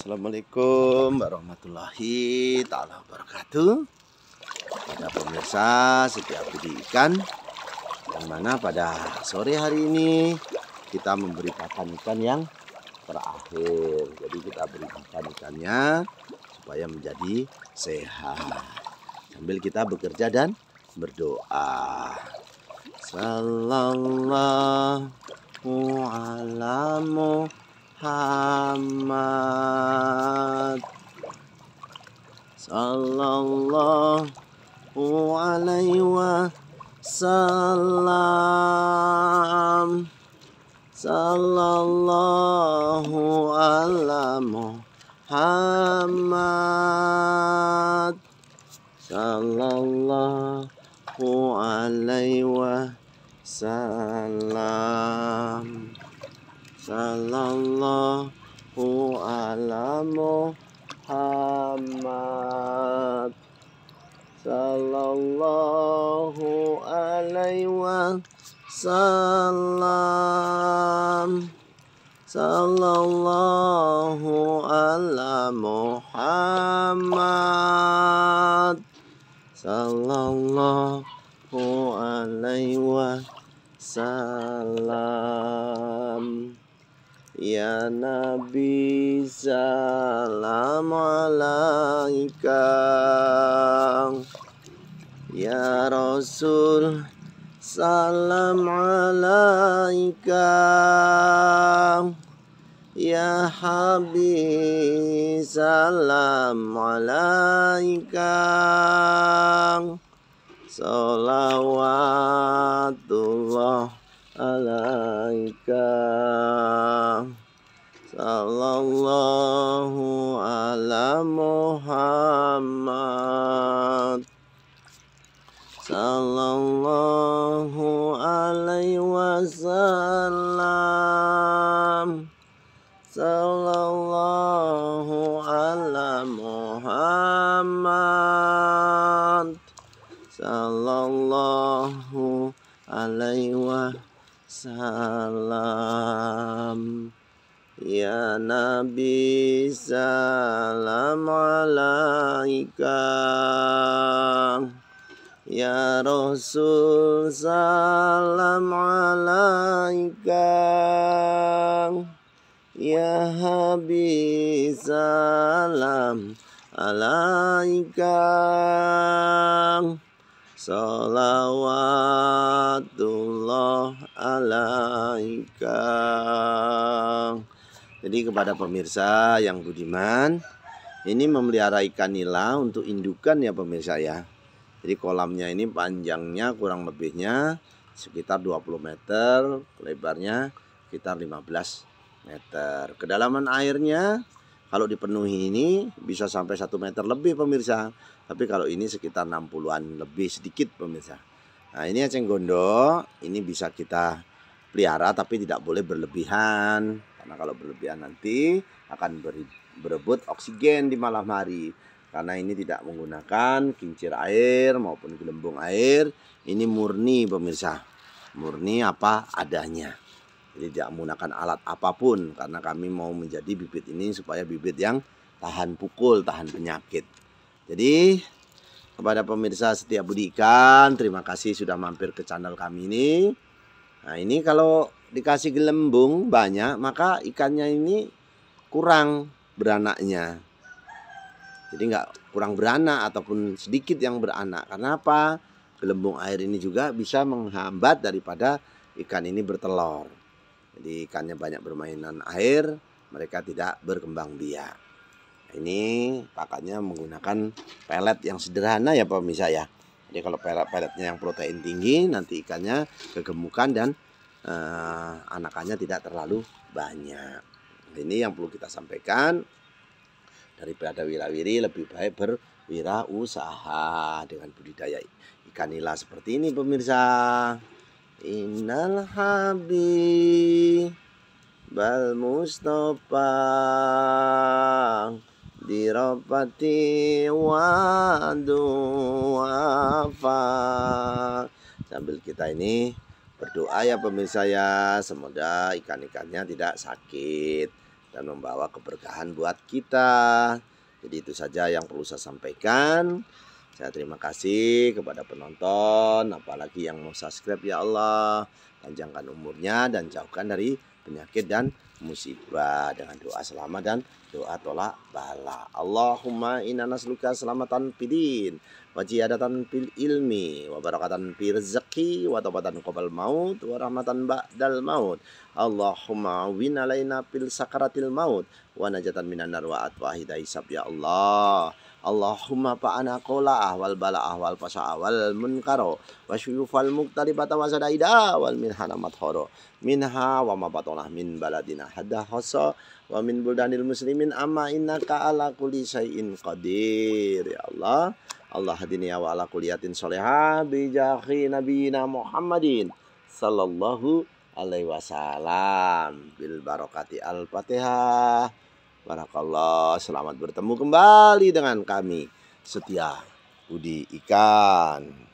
Assalamualaikum warahmatullahi taala wabarakatuh. Pada pemirsa setiap budi ikan yang mana pada sore hari ini kita memberi pakan ikan yang terakhir. Jadi kita beri pakan ikannya supaya menjadi sehat. Sambil kita bekerja dan berdoa. Sallallahu alaihi Muhammad Sallallahu alaihi wasallam Sallallahu ala Muhammad Sallallahu alaihi wasallam Sallallahu ala Muhammad Sallallahu alaihi wasallam Sallallahu ala Muhammad Sallallahu alaihi wasallam Ya Nabi salam alaika Ya Rasul salam alaika Ya Habib salam alaika Salawatullah alaika sallallahu ala Muhammad sallallahu alaihi wasallam sallallahu ala Muhammad Nabi salam alaika Ya Rasul salam alaika Ya Habib salam alaika Salawatullah alaika jadi kepada pemirsa yang budiman, ini memelihara ikan nila untuk indukan ya pemirsa ya. Jadi kolamnya ini panjangnya kurang lebihnya sekitar 20 meter, lebarnya sekitar 15 meter. Kedalaman airnya kalau dipenuhi ini bisa sampai 1 meter lebih pemirsa. Tapi kalau ini sekitar 60-an lebih sedikit pemirsa. Nah ini aceng gondok, ini bisa kita pelihara tapi tidak boleh berlebihan karena kalau berlebihan nanti akan berebut oksigen di malam hari. Karena ini tidak menggunakan kincir air maupun gelembung air. Ini murni pemirsa. Murni apa adanya. Jadi tidak menggunakan alat apapun karena kami mau menjadi bibit ini supaya bibit yang tahan pukul, tahan penyakit. Jadi kepada pemirsa setiap budi terima kasih sudah mampir ke channel kami ini. Nah ini kalau dikasih gelembung banyak maka ikannya ini kurang beranaknya jadi nggak kurang beranak ataupun sedikit yang beranak karena apa gelembung air ini juga bisa menghambat daripada ikan ini bertelur jadi ikannya banyak bermainan air mereka tidak berkembang biak ini pakannya menggunakan pelet yang sederhana ya pemirsa ya jadi kalau pelet-peletnya yang protein tinggi nanti ikannya kegemukan dan eh, anakannya tidak terlalu banyak. Ini yang perlu kita sampaikan daripada wirawiri lebih baik berwirausaha dengan budidaya ikan nila seperti ini pemirsa. Innal habi bal mustafa diropati wadu wafa sambil kita ini Berdoa ya pemirsa ya, semoga ikan-ikannya tidak sakit dan membawa keberkahan buat kita. Jadi itu saja yang perlu saya sampaikan. Saya terima kasih kepada penonton, apalagi yang mau subscribe ya Allah. Panjangkan umurnya dan jauhkan dari penyakit dan musibah dengan doa selamat dan doa tolak bala. Allahumma inna nasluka selamatan pidin, wajiadatan pil ilmi, wabarakatan pil rezeki, watobatan kobal maut, warahmatan ba'dal maut. Allahumma win laina pil sakaratil maut, wanajatan najatan minan nar wa atwa ya Allah. Allahumma fa'ana qawla'ah wal bala'ah wal fasa'ah wal munkaro wa syuyufal muktaribata wa sadaida wal minhana mathoro minha wa mabatonah min baladina hadda hosa wa min buldanil muslimin amma innaka ala kuli syai'in qadir ya Allah Allah hadinya wa ala kulliyatin soleha bijahi nabiyina Muhammadin sallallahu alaihi wasallam bil barokati al-fatihah Barakallah, selamat bertemu kembali dengan kami. Setia Budi Ikan.